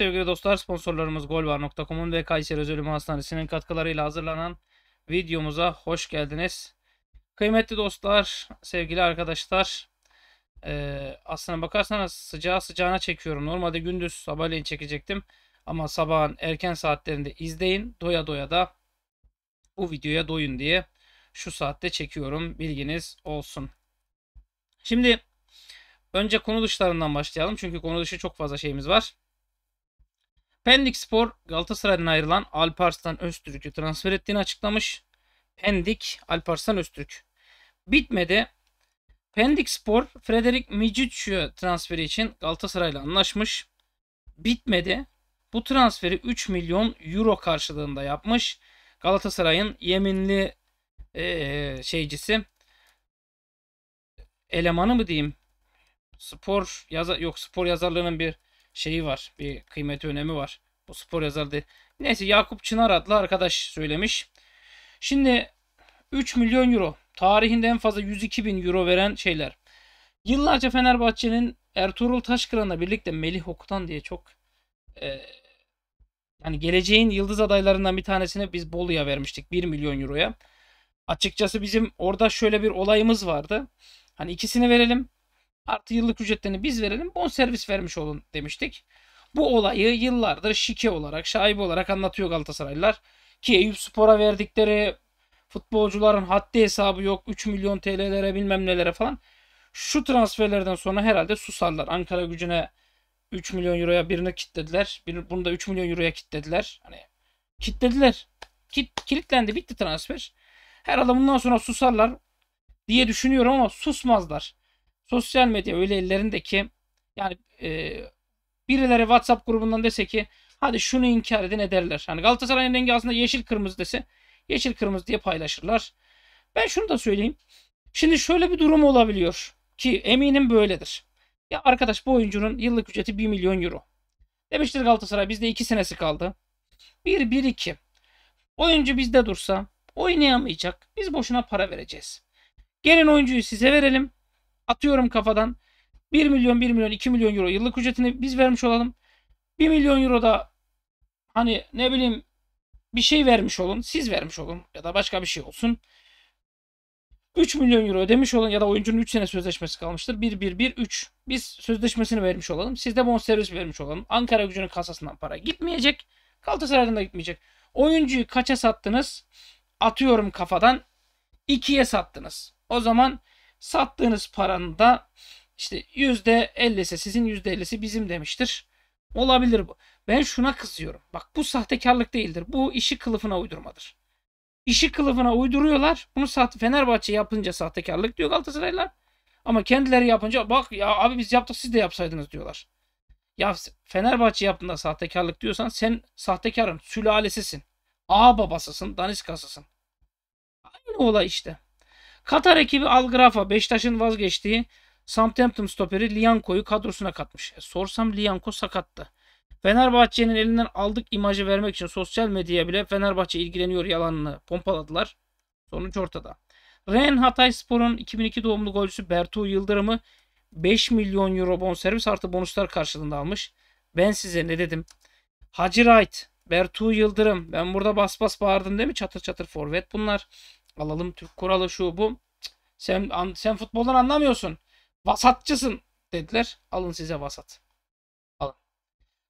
sevgili dostlar sponsorlarımız golvar.com'un ve Kayseri Özel Hastanesi'nin katkılarıyla hazırlanan videomuza hoş geldiniz. Kıymetli dostlar, sevgili arkadaşlar ee, aslına bakarsanız sıcağı sıcağına çekiyorum. Normalde gündüz sabahleyin çekecektim ama sabahın erken saatlerinde izleyin doya doya da bu videoya doyun diye şu saatte çekiyorum bilginiz olsun. Şimdi önce konu dışlarından başlayalım çünkü konu dışı çok fazla şeyimiz var. Pendik Spor Galatasaray'dan ayrılan Alparslan Öztürk'ü transfer ettiğini açıklamış. Pendik Alparslan Öztürk. Bitmedi. Pendik Spor Frederik Micicu transferi için Galatasaray'la anlaşmış. Bitmedi. Bu transferi 3 milyon euro karşılığında yapmış. Galatasaray'ın yeminli ee, şeycisi elemanı mı diyeyim? Spor yazar yok spor yazarlığının bir şeyi var. Bir kıymeti önemi var. Bu spor yazarı değil. Neyse Yakup Çınar adlı arkadaş söylemiş. Şimdi 3 milyon euro. Tarihinde en fazla 102 bin euro veren şeyler. Yıllarca Fenerbahçe'nin Ertuğrul Taşkıran'la birlikte Melih Okutan diye çok e, yani geleceğin yıldız adaylarından bir tanesini biz Bolu'ya vermiştik 1 milyon euroya. Açıkçası bizim orada şöyle bir olayımız vardı. Hani ikisini verelim artı yıllık ücretlerini biz verelim bon servis vermiş olun demiştik. Bu olayı yıllardır şike olarak, şaibe olarak anlatıyor Galatasaraylılar. Ki Eyüp Spor'a verdikleri futbolcuların haddi hesabı yok. 3 milyon TL'lere bilmem nelere falan. Şu transferlerden sonra herhalde susarlar. Ankara gücüne 3 milyon euroya birini kitlediler. Bir, bunu da 3 milyon euroya kitlediler. Hani kitlediler. Kit, kilitlendi bitti transfer. Herhalde bundan sonra susarlar diye düşünüyorum ama susmazlar sosyal medya öyle ellerindeki yani e, birileri WhatsApp grubundan dese ki hadi şunu inkar edin ederler. Hani Galatasaray'ın rengi aslında yeşil kırmızı dese yeşil kırmızı diye paylaşırlar. Ben şunu da söyleyeyim. Şimdi şöyle bir durum olabiliyor ki eminim böyledir. Ya arkadaş bu oyuncunun yıllık ücreti 1 milyon euro. Demiştir Galatasaray bizde 2 senesi kaldı. 1-1-2. Oyuncu bizde dursa oynayamayacak. Biz boşuna para vereceğiz. Gelin oyuncuyu size verelim. Atıyorum kafadan 1 milyon 1 milyon 2 milyon euro yıllık ücretini biz vermiş olalım. 1 milyon euro da hani ne bileyim bir şey vermiş olun. Siz vermiş olun ya da başka bir şey olsun. 3 milyon euro ödemiş olun ya da oyuncunun 3 sene sözleşmesi kalmıştır. 1 1 1 3. Biz sözleşmesini vermiş olalım. Siz de bonservis vermiş olalım. Ankara Gücü'nün kasasından para gitmeyecek. Galatasaray'dan da gitmeyecek. Oyuncuyu kaça sattınız? Atıyorum kafadan 2'ye sattınız. O zaman Sattığınız paranın da işte %50'si sizin %50'si bizim demiştir. Olabilir bu. Ben şuna kızıyorum. Bak bu sahtekarlık değildir. Bu işi kılıfına uydurmadır. İşi kılıfına uyduruyorlar. Bunu saat Fenerbahçe yapınca sahtekarlık diyor Galatasaraylar. Ama kendileri yapınca bak ya abi biz yaptık siz de yapsaydınız diyorlar. Ya Fenerbahçe yaptığında sahtekarlık diyorsan sen sahtekarın sülalesisin. A babasısın, daniskasısın. Aynı olay işte. Katar ekibi Algrafa Beşiktaş'ın vazgeçtiği Southampton stoperi Lianco'yu kadrosuna katmış. E, sorsam Lianco sakattı. Fenerbahçe'nin elinden aldık imajı vermek için sosyal medyaya bile Fenerbahçe ilgileniyor yalanını pompaladılar. Sonuç ortada. Ren Hatay Spor'un 2002 doğumlu golcüsü Bertu Yıldırım'ı 5 milyon euro bonservis artı bonuslar karşılığında almış. Ben size ne dedim? Hacı Wright, Bertu Yıldırım. Ben burada bas bas bağırdım değil mi? Çatır çatır forvet bunlar alalım Türk kuralı şu bu. sen, an, sen futboldan anlamıyorsun. Vasatçısın dediler. Alın size vasat. Alın.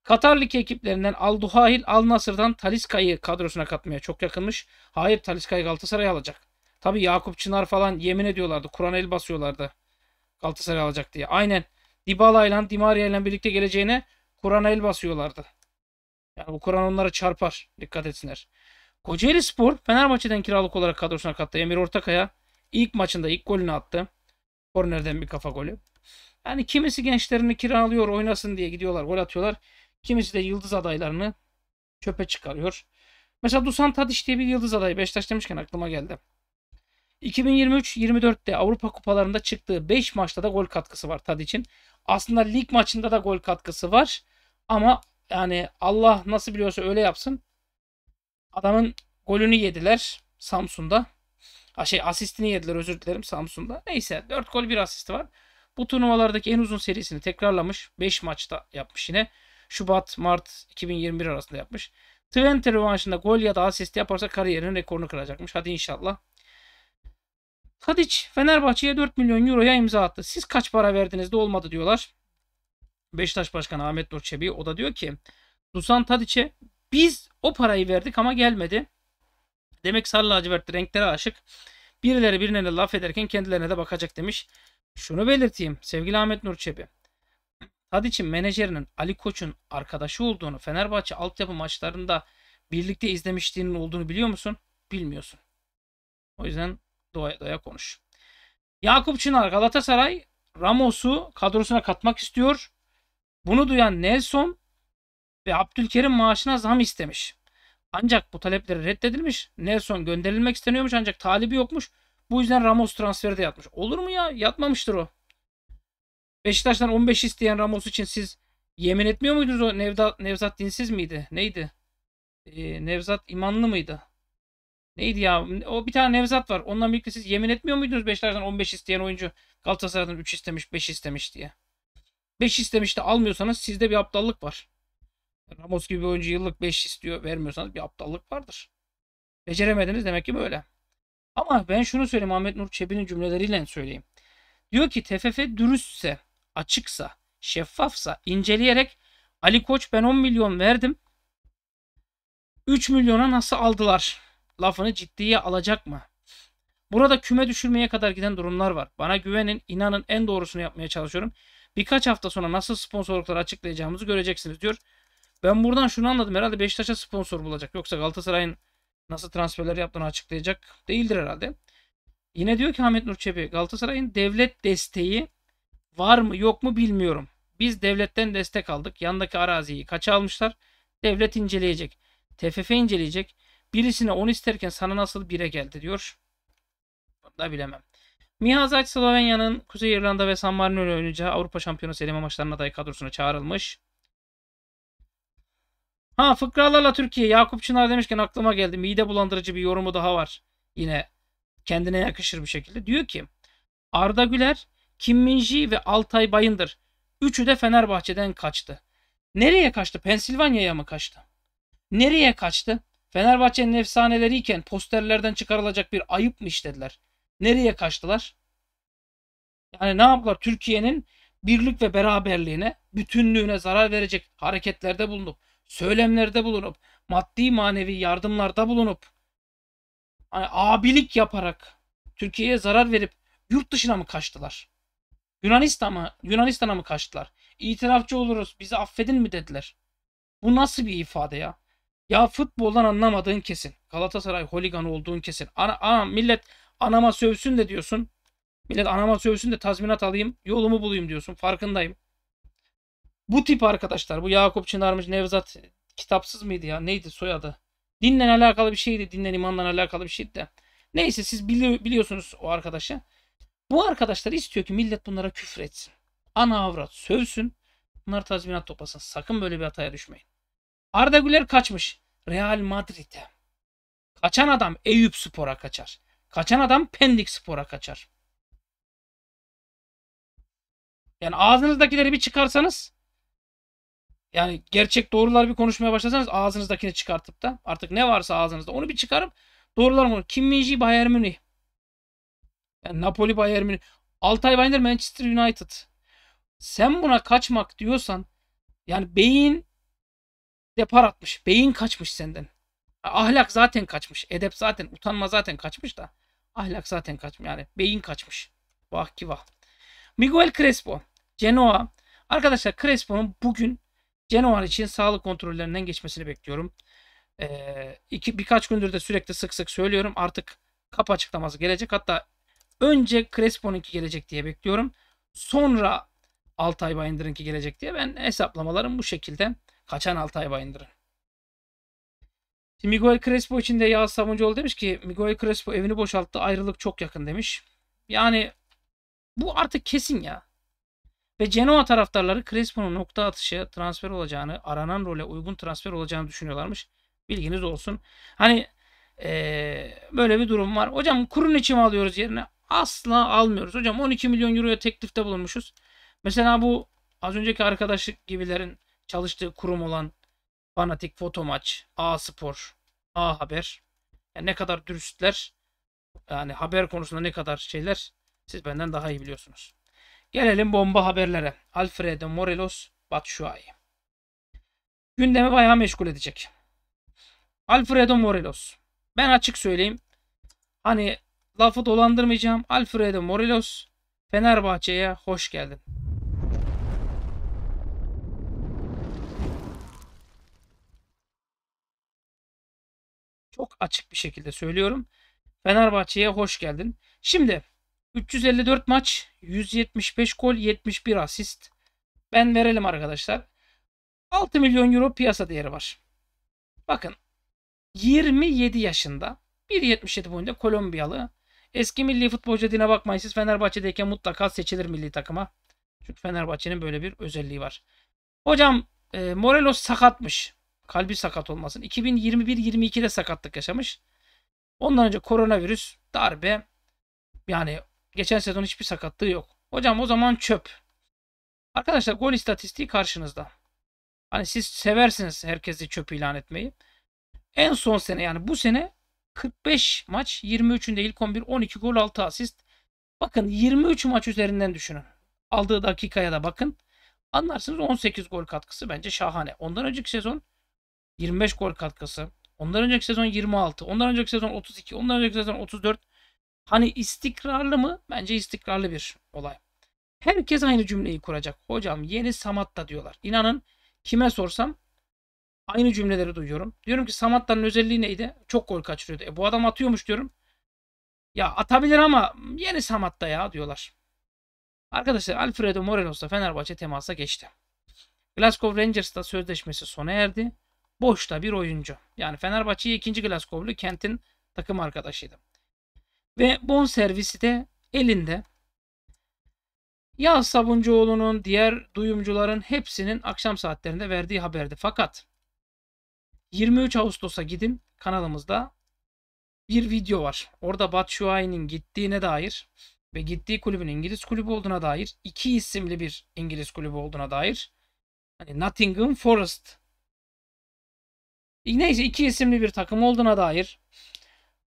Katar ekiplerinden Al Duhail Al Nasır'dan Taliska'yı kadrosuna katmaya çok yakınmış. Hayır Taliska'yı Galatasaray alacak. Tabi Yakup Çınar falan yemin ediyorlardı. Kur'an el basıyorlardı. Galatasaray alacak diye. Aynen. Dybala ile Dimaria ile birlikte geleceğine Kur'an el basıyorlardı. Yani bu Kur'an onları çarpar. Dikkat etsinler. Kocaeli Spor Fenerbahçe'den kiralık olarak kadrosuna kattı. Emir Ortakaya ilk maçında ilk golünü attı. Kornerden bir kafa golü. Yani kimisi gençlerini kiralıyor oynasın diye gidiyorlar gol atıyorlar. Kimisi de yıldız adaylarını çöpe çıkarıyor. Mesela Dusan Tadiç diye bir yıldız adayı Beşiktaş demişken aklıma geldi. 2023-24'te Avrupa kupalarında çıktığı 5 maçta da gol katkısı var Tadiç'in. Aslında lig maçında da gol katkısı var. Ama yani Allah nasıl biliyorsa öyle yapsın. Adamın golünü yediler Samsun'da. A şey asistini yediler özür dilerim Samsun'da. Neyse 4 gol 1 asisti var. Bu turnuvalardaki en uzun serisini tekrarlamış. 5 maçta yapmış yine. Şubat Mart 2021 arasında yapmış. Twente revanşında gol ya da asist yaparsa kariyerinin rekorunu kıracakmış. Hadi inşallah. Tadic Fenerbahçe'ye 4 milyon euroya imza attı. Siz kaç para verdiniz de olmadı diyorlar. Beşiktaş Başkanı Ahmet Nur Çebi o da diyor ki Dusan Tadic'e biz o parayı verdik ama gelmedi. Demek sarı lacivertli renklere aşık. Birileri birine de laf ederken kendilerine de bakacak demiş. Şunu belirteyim sevgili Ahmet Nur Çebi. Tadiç'in menajerinin Ali Koç'un arkadaşı olduğunu Fenerbahçe altyapı maçlarında birlikte izlemişliğinin olduğunu biliyor musun? Bilmiyorsun. O yüzden doya doya konuş. Yakup Çınar Galatasaray Ramos'u kadrosuna katmak istiyor. Bunu duyan Nelson ve Abdülkerim maaşına zam istemiş. Ancak bu talepleri reddedilmiş. Nelson gönderilmek isteniyormuş ancak talibi yokmuş. Bu yüzden Ramos transferi de yatmış. Olur mu ya? Yatmamıştır o. Beşiktaş'tan 15 isteyen Ramos için siz yemin etmiyor muydunuz o Nevzat, Nevzat Dinsiz miydi? Neydi? Ee, Nevzat imanlı mıydı? Neydi ya? O bir tane Nevzat var. Onunla birlikte siz yemin etmiyor muydunuz Beşiktaş'tan 15 isteyen oyuncu Galatasaray'dan 3 istemiş, 5 istemiş diye? 5 istemiş de almıyorsanız sizde bir aptallık var. Ramos gibi bir oyuncu yıllık 5 istiyor vermiyorsanız bir aptallık vardır. Beceremediniz demek ki böyle. Ama ben şunu söyleyeyim Ahmet Nur Çebi'nin cümleleriyle söyleyeyim. Diyor ki TFF dürüstse, açıksa, şeffafsa inceleyerek Ali Koç ben 10 milyon verdim. 3 milyona nasıl aldılar? Lafını ciddiye alacak mı? Burada küme düşürmeye kadar giden durumlar var. Bana güvenin, inanın en doğrusunu yapmaya çalışıyorum. Birkaç hafta sonra nasıl sponsorlukları açıklayacağımızı göreceksiniz diyor. Ben buradan şunu anladım. Herhalde Beşiktaş'a sponsor bulacak. Yoksa Galatasaray'ın nasıl transferler yaptığını açıklayacak değildir herhalde. Yine diyor ki Ahmet Nur Çebi Galatasaray'ın devlet desteği var mı yok mu bilmiyorum. Biz devletten destek aldık. Yandaki araziyi kaça almışlar? Devlet inceleyecek. TFF inceleyecek. Birisine 10 isterken sana nasıl 1'e geldi diyor. Bunu da bilemem. Mihazac Slovenya'nın Kuzey İrlanda ve San Marino'yla oynayacağı Avrupa Şampiyonası eleme maçlarına aday kadrosuna çağrılmış. Ha fıkralarla Türkiye. Yakup Çınar demişken aklıma geldi. Mide bulandırıcı bir yorumu daha var. Yine kendine yakışır bir şekilde. Diyor ki Arda Güler, Kim Minji ve Altay Bayındır. Üçü de Fenerbahçe'den kaçtı. Nereye kaçtı? Pensilvanya'ya mı kaçtı? Nereye kaçtı? Fenerbahçe'nin efsaneleriyken posterlerden çıkarılacak bir ayıp mı işlediler? Nereye kaçtılar? Yani ne yaptılar? Türkiye'nin birlik ve beraberliğine, bütünlüğüne zarar verecek hareketlerde bulunduk söylemlerde bulunup, maddi manevi yardımlarda bulunup, hani abilik yaparak Türkiye'ye zarar verip yurt dışına mı kaçtılar? Yunanistan mı, Yunanistan'a mı kaçtılar? İtirafçı oluruz bizi affedin mi dediler. Bu nasıl bir ifade ya? Ya futboldan anlamadığın kesin. Galatasaray holigan olduğun kesin. Ana, ana, millet anama sövsün de diyorsun. Millet anama sövsün de tazminat alayım yolumu bulayım diyorsun. Farkındayım. Bu tip arkadaşlar bu Yakup Çınarmış Nevzat kitapsız mıydı ya neydi soyadı? Dinle alakalı bir şeydi dinle imanla alakalı bir şeydi de. Neyse siz bili biliyorsunuz o arkadaşı. Bu arkadaşlar istiyor ki millet bunlara küfür etsin. Ana avrat sövsün. Bunlar tazminat toplasın. Sakın böyle bir hataya düşmeyin. Arda Güler kaçmış. Real Madrid'e. Kaçan adam Eyüp Spor'a kaçar. Kaçan adam Pendik Spor'a kaçar. Yani ağzınızdakileri bir çıkarsanız yani gerçek doğrular bir konuşmaya başlasanız ağzınızdakini çıkartıp da artık ne varsa ağzınızda onu bir çıkarıp doğrular konu. Kim Minji Bayern Münih. Yani Napoli Bayern Münih. Altay Bayern Manchester United. Sen buna kaçmak diyorsan yani beyin depar atmış. Beyin kaçmış senden. Ahlak zaten kaçmış. Edep zaten. Utanma zaten kaçmış da. Ahlak zaten kaçmış. Yani beyin kaçmış. Vah ki vah. Miguel Crespo. Genoa. Arkadaşlar Crespo'nun bugün Genoa için sağlık kontrollerinden geçmesini bekliyorum. Ee, iki, birkaç gündür de sürekli sık sık söylüyorum. Artık kap açıklaması gelecek. Hatta önce Crespo'nunki gelecek diye bekliyorum. Sonra Altay Bayındır'ınki gelecek diye. Ben hesaplamalarım bu şekilde. Kaçan Altay Bayındır'ın. Miguel Crespo için de Yağız Savuncuoğlu demiş ki Miguel Crespo evini boşalttı ayrılık çok yakın demiş. Yani bu artık kesin ya. Ve Genoa taraftarları Crespo'nun nokta atışı transfer olacağını, aranan role uygun transfer olacağını düşünüyorlarmış. Bilginiz olsun. Hani ee, böyle bir durum var. Hocam kurun içi mi alıyoruz yerine? Asla almıyoruz. Hocam 12 milyon euroya teklifte bulunmuşuz. Mesela bu az önceki arkadaşlık gibilerin çalıştığı kurum olan Fanatik Fotomaç, A Spor, A Haber. Yani ne kadar dürüstler yani haber konusunda ne kadar şeyler siz benden daha iyi biliyorsunuz. Gelelim bomba haberlere. Alfredo Morelos Batshuayi. Gündemi bayağı meşgul edecek. Alfredo Morelos. Ben açık söyleyeyim. Hani lafı dolandırmayacağım. Alfredo Morelos Fenerbahçe'ye hoş geldin. Çok açık bir şekilde söylüyorum. Fenerbahçe'ye hoş geldin. Şimdi 354 maç, 175 gol, 71 asist. Ben verelim arkadaşlar. 6 milyon euro piyasa değeri var. Bakın 27 yaşında 1.77 boyunda Kolombiyalı. Eski milli futbolcu dediğine bakmayın siz Fenerbahçe'deyken mutlaka seçilir milli takıma. Çünkü Fenerbahçe'nin böyle bir özelliği var. Hocam e, Morelos sakatmış. Kalbi sakat olmasın. 2021-22'de sakatlık yaşamış. Ondan önce koronavirüs darbe yani Geçen sezon hiçbir sakatlığı yok. Hocam o zaman çöp. Arkadaşlar gol istatistiği karşınızda. Hani siz seversiniz herkesi çöp ilan etmeyi. En son sene yani bu sene 45 maç 23'ünde ilk 11 12 gol 6 asist. Bakın 23 maç üzerinden düşünün. Aldığı dakikaya da bakın. Anlarsınız 18 gol katkısı bence şahane. Ondan önceki sezon 25 gol katkısı. Ondan önceki sezon 26. Ondan önceki sezon 32. Ondan önceki sezon 34. Hani istikrarlı mı? Bence istikrarlı bir olay. Herkes aynı cümleyi kuracak. Hocam yeni Samatta diyorlar. İnanın kime sorsam aynı cümleleri duyuyorum. Diyorum ki Samatta'nın özelliği neydi? Çok gol kaçırıyordu. E bu adam atıyormuş diyorum. Ya atabilir ama yeni Samatta ya diyorlar. Arkadaşlar Alfredo Morelos Fenerbahçe temasa geçti. Glasgow Rangers'ta sözleşmesi sona erdi. Boşta bir oyuncu. Yani Fenerbahçe'yi ikinci Glasgow'lu Kent'in takım arkadaşıydı. Ve bon servisi de elinde. Yağız Sabuncuoğlu'nun diğer duyumcuların hepsinin akşam saatlerinde verdiği haberdi. Fakat 23 Ağustos'a gidin kanalımızda bir video var. Orada Batshuayi'nin gittiğine dair ve gittiği kulübün İngiliz kulübü olduğuna dair iki isimli bir İngiliz kulübü olduğuna dair hani Nottingham Forest neyse iki isimli bir takım olduğuna dair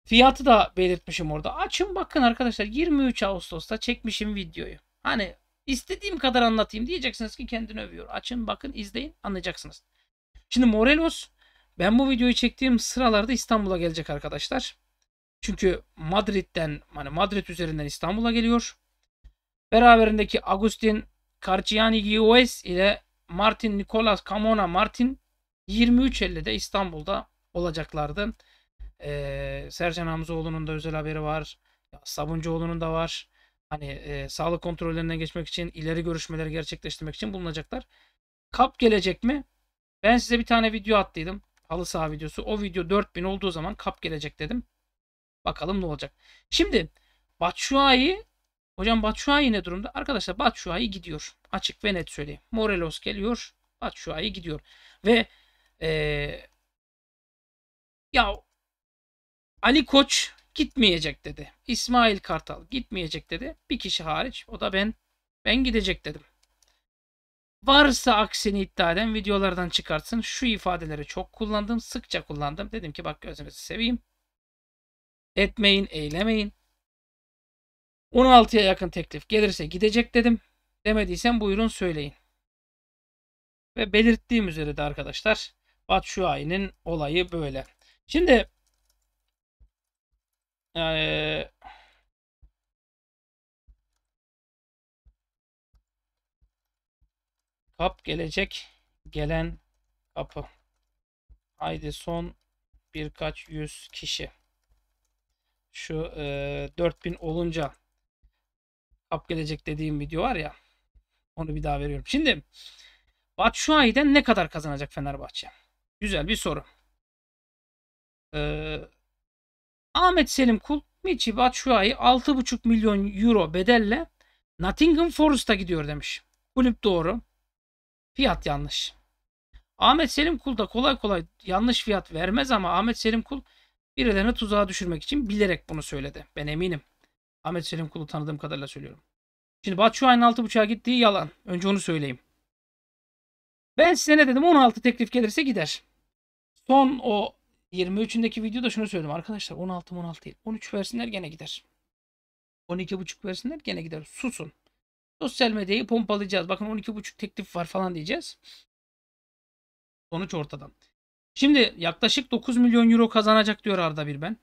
Fiyatı da belirtmişim orada. Açın bakın arkadaşlar 23 Ağustos'ta çekmişim videoyu. Hani istediğim kadar anlatayım diyeceksiniz ki kendini övüyor. Açın bakın izleyin anlayacaksınız. Şimdi Morelos ben bu videoyu çektiğim sıralarda İstanbul'a gelecek arkadaşlar. Çünkü Madrid'den hani Madrid üzerinden İstanbul'a geliyor. Beraberindeki Agustin Carciani Gioes ile Martin Nicolas Camona Martin 23.50'de İstanbul'da olacaklardı. E, Sercan Hamzoğlu'nun da özel haberi var. Sabuncuoğlu'nun da var. Hani e, sağlık kontrollerinden geçmek için, ileri görüşmeleri gerçekleştirmek için bulunacaklar. Kap gelecek mi? Ben size bir tane video attıydım. Halı saha videosu. O video 4000 olduğu zaman kap gelecek dedim. Bakalım ne olacak. Şimdi Batshuayi Hocam Batshuayi ne durumda? Arkadaşlar Batshuayi gidiyor. Açık ve net söyleyeyim. Morelos geliyor. Batshuayi gidiyor. Ve ee, ya Ali Koç gitmeyecek dedi. İsmail Kartal gitmeyecek dedi. Bir kişi hariç o da ben. Ben gidecek dedim. Varsa aksini iddia eden videolardan çıkartsın. Şu ifadeleri çok kullandım. Sıkça kullandım. Dedim ki bak gözünüzü seveyim. Etmeyin, eylemeyin. 16'ya yakın teklif gelirse gidecek dedim. Demediysen buyurun söyleyin. Ve belirttiğim üzere de arkadaşlar Batu Şuay'ın olayı böyle. Şimdi yani kap gelecek. Gelen kapı. Haydi son birkaç yüz kişi. Şu e, 4000 olunca kap gelecek dediğim video var ya. Onu bir daha veriyorum. Şimdi Batshuayi'den ne kadar kazanacak Fenerbahçe? Güzel bir soru. Ee, Ahmet Selim Kul, Michi Batshuayi 6,5 milyon euro bedelle Nottingham Forest'a gidiyor demiş. Kulüp doğru. Fiyat yanlış. Ahmet Selim Kul da kolay kolay yanlış fiyat vermez ama Ahmet Selim Kul birilerini tuzağa düşürmek için bilerek bunu söyledi. Ben eminim. Ahmet Selim Kul'u tanıdığım kadarıyla söylüyorum. Şimdi Batshuayi'nin 6.5'a gittiği yalan. Önce onu söyleyeyim. Ben size ne dedim? 16 teklif gelirse gider. Son o 23'ündeki videoda şunu söyledim arkadaşlar 16 16 değil 13 versinler gene gider. 12,5 versinler gene gider. Susun. Sosyal medyayı pompalayacağız. Bakın 12,5 teklif var falan diyeceğiz. Sonuç ortadan. Şimdi yaklaşık 9 milyon euro kazanacak diyor Arda bir ben.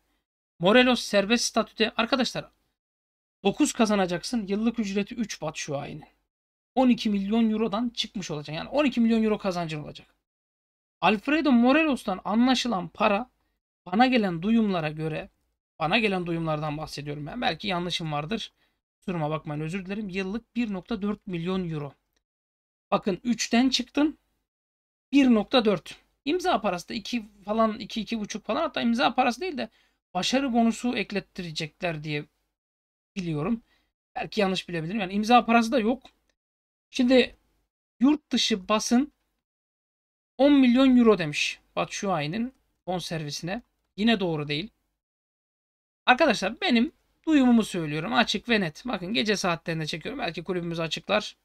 Morelos serbest statüde arkadaşlar 9 kazanacaksın. Yıllık ücreti 3 bat şu ayını. 12 milyon eurodan çıkmış olacaksın. Yani 12 milyon euro kazancın olacak. Alfredo Morelos'tan anlaşılan para bana gelen duyumlara göre bana gelen duyumlardan bahsediyorum ben. Belki yanlışım vardır. Kusuruma bakmayın özür dilerim. Yıllık 1.4 milyon euro. Bakın 3'ten çıktın, 1.4. İmza parası da 2 falan 2 2.5 falan hatta imza parası değil de başarı bonusu eklettirecekler diye biliyorum. Belki yanlış bilebilirim. Yani imza parası da yok. Şimdi yurt dışı basın 10 milyon euro demiş Batshuayi'nin servisine Yine doğru değil. Arkadaşlar benim duyumumu söylüyorum açık ve net. Bakın gece saatlerinde çekiyorum. Belki kulübümüz açıklar.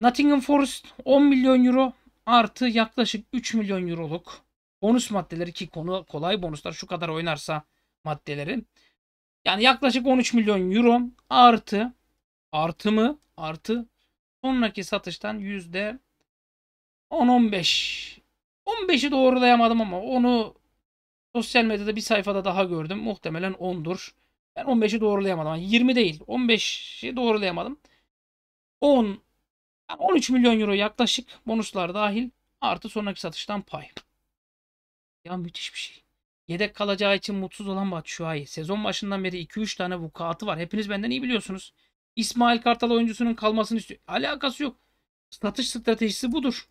Nottingham Forest 10 milyon euro artı yaklaşık 3 milyon euroluk bonus maddeleri ki konu kolay bonuslar şu kadar oynarsa maddeleri. Yani yaklaşık 13 milyon euro artı artı mı artı sonraki satıştan yüzde 10-15. 15'i doğrulayamadım ama onu sosyal medyada bir sayfada daha gördüm. Muhtemelen 10'dur. Ben 15'i doğrulayamadım. Yani 20 değil. 15'i doğrulayamadım. 10 yani 13 milyon euro yaklaşık bonuslar dahil artı sonraki satıştan pay. Ya müthiş bir şey. Yedek kalacağı için mutsuz olan Batshuayi. Sezon başından beri 2-3 tane vukuatı var. Hepiniz benden iyi biliyorsunuz. İsmail Kartal oyuncusunun kalmasını istiyor. Alakası yok. Satış stratejisi budur.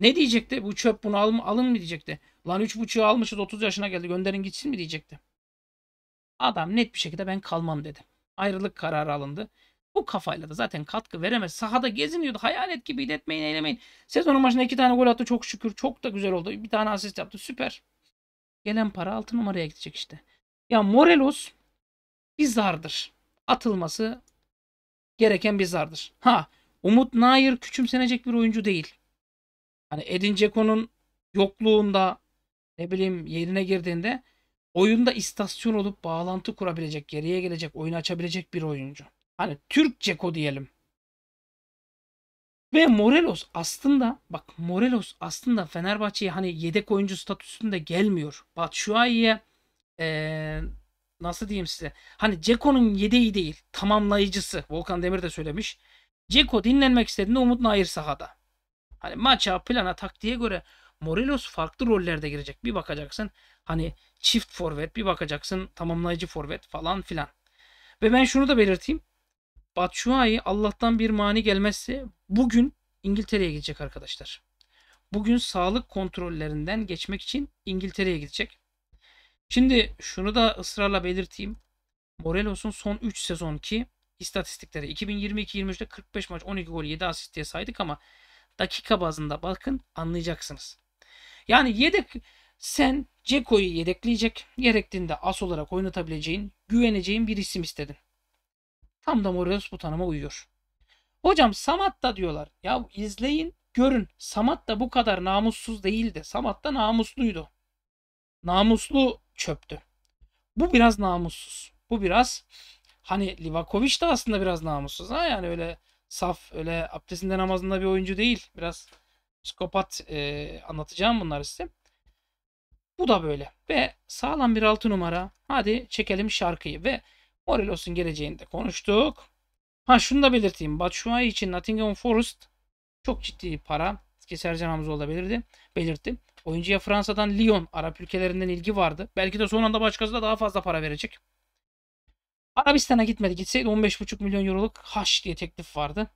Ne diyecekti? Bu çöp bunu alın, alın mı diyecekti. Lan 3.5'ü almışız 30 yaşına geldi gönderin gitsin mi diyecekti. Adam net bir şekilde ben kalmam dedi. Ayrılık kararı alındı. Bu kafayla da zaten katkı veremez. Sahada geziniyordu. Hayalet gibi iletmeyin eylemeyin. Sezonun başında iki tane gol attı çok şükür. Çok da güzel oldu. Bir tane asist yaptı süper. Gelen para altı numaraya gidecek işte. Ya Morelos bir zardır. Atılması gereken bir zardır. Ha Umut Nair küçümsenecek bir oyuncu değil. Hani Edin Dzeko'nun yokluğunda ne bileyim yerine girdiğinde oyunda istasyon olup bağlantı kurabilecek, geriye gelecek, oyunu açabilecek bir oyuncu. Hani Türk Ceko diyelim. Ve Morelos aslında bak Morelos aslında Fenerbahçe'ye hani yedek oyuncu statüsünde gelmiyor. Batshuayi'ye ee, nasıl diyeyim size? Hani Ceko'nun yedeği değil, tamamlayıcısı. Volkan Demir de söylemiş. Ceko dinlenmek istediğinde Umut Nair sahada. Hani maça, plana, taktiğe göre Morelos farklı rollerde girecek. Bir bakacaksın hani çift forvet, bir bakacaksın tamamlayıcı forvet falan filan. Ve ben şunu da belirteyim. Batshuayi Allah'tan bir mani gelmezse bugün İngiltere'ye gidecek arkadaşlar. Bugün sağlık kontrollerinden geçmek için İngiltere'ye gidecek. Şimdi şunu da ısrarla belirteyim. Morelos'un son 3 sezonki istatistikleri 2022-23'te 45 maç 12 gol 7 asist diye saydık ama Dakika bazında bakın anlayacaksınız. Yani yedek sen Ceko'yu yedekleyecek, gerektiğinde as olarak oynatabileceğin, güveneceğin bir isim istedin. Tam da Morales bu tanıma uyuyor. Hocam Samat da diyorlar. Ya izleyin, görün. Samat da bu kadar namussuz değildi. Samat da namusluydu. Namuslu çöptü. Bu biraz namussuz. Bu biraz hani Livakovic de aslında biraz namussuz. Ha yani öyle saf öyle abdestinde namazında bir oyuncu değil. Biraz psikopat e, anlatacağım bunları size. Bu da böyle. Ve sağlam bir altı numara. Hadi çekelim şarkıyı. Ve Morelos'un geleceğinde konuştuk. Ha şunu da belirteyim. Batshuayi için Nottingham Forest çok ciddi para. Ki Sercan Hamzoğlu da belirdi, belirtti. Oyuncuya Fransa'dan Lyon, Arap ülkelerinden ilgi vardı. Belki de son anda başkası da daha fazla para verecek. Arabistan'a gitmedi. Gitseydi 15,5 milyon euroluk haş diye teklif vardı.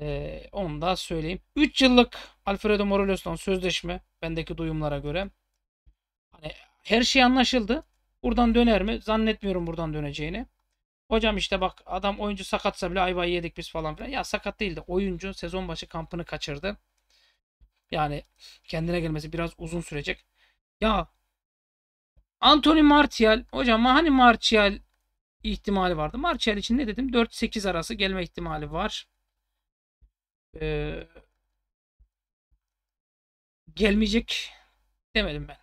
Ee, onu da söyleyeyim. 3 yıllık Alfredo Morelos'tan sözleşme bendeki duyumlara göre. Hani her şey anlaşıldı. Buradan döner mi? Zannetmiyorum buradan döneceğini. Hocam işte bak adam oyuncu sakatsa bile ayvayı yedik biz falan filan. Ya sakat değildi. oyuncu sezon başı kampını kaçırdı. Yani kendine gelmesi biraz uzun sürecek. Ya Anthony Martial hocam hani Martial ihtimali vardı. Marcher için ne dedim? 4-8 arası gelme ihtimali var. Ee, gelmeyecek demedim ben.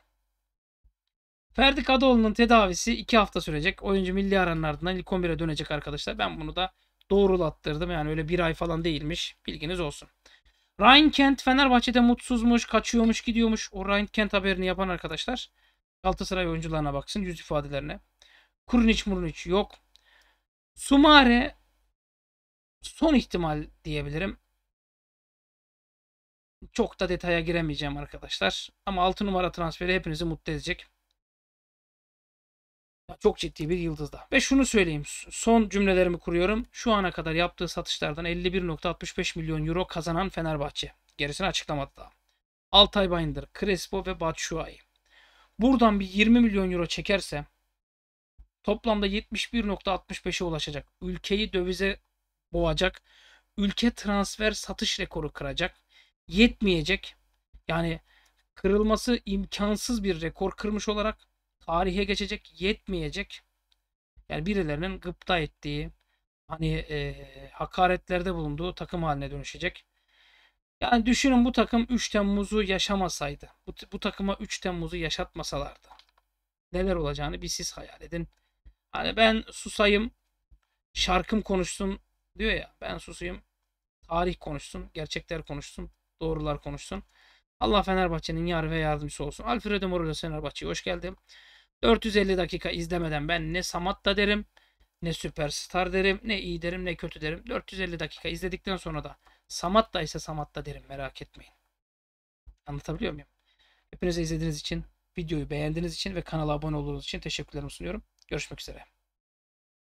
Ferdi Kadıoğlu'nun tedavisi 2 hafta sürecek. Oyuncu milli aranın ardından ilk 11'e dönecek arkadaşlar. Ben bunu da doğrulattırdım. Yani öyle bir ay falan değilmiş. Bilginiz olsun. Ryan Kent Fenerbahçe'de mutsuzmuş, kaçıyormuş, gidiyormuş. O Ryan Kent haberini yapan arkadaşlar Galatasaray oyuncularına baksın, yüz ifadelerine. Kurunic Murunic yok. Sumare son ihtimal diyebilirim. Çok da detaya giremeyeceğim arkadaşlar. Ama 6 numara transferi hepinizi mutlu edecek. Çok ciddi bir yıldızda. Ve şunu söyleyeyim. Son cümlelerimi kuruyorum. Şu ana kadar yaptığı satışlardan 51.65 milyon euro kazanan Fenerbahçe. Gerisini açıklamadı daha. Altay Bayındır, Crespo ve Batshuayi. Buradan bir 20 milyon euro çekerse Toplamda 71.65'e ulaşacak. Ülkeyi dövize boğacak. Ülke transfer satış rekoru kıracak. Yetmeyecek. Yani kırılması imkansız bir rekor kırmış olarak tarihe geçecek. Yetmeyecek. Yani birilerinin gıpta ettiği, hani e, hakaretlerde bulunduğu takım haline dönüşecek. Yani düşünün bu takım 3 Temmuz'u yaşamasaydı. Bu, bu takıma 3 Temmuz'u yaşatmasalardı. Neler olacağını bir siz hayal edin. Hani ben susayım, şarkım konuşsun diyor ya. Ben susayım, tarih konuşsun, gerçekler konuşsun, doğrular konuşsun. Allah Fenerbahçe'nin yar ve yardımcısı olsun. Alfredo Morelos Fenerbahçe'ye hoş geldin. 450 dakika izlemeden ben ne Samatta derim, ne Süperstar derim, ne iyi derim, ne kötü derim. 450 dakika izledikten sonra da Samatta ise Samatta derim merak etmeyin. Anlatabiliyor muyum? Hepinize izlediğiniz için, videoyu beğendiğiniz için ve kanala abone olduğunuz için teşekkürlerimi sunuyorum. Görüşmek üzere.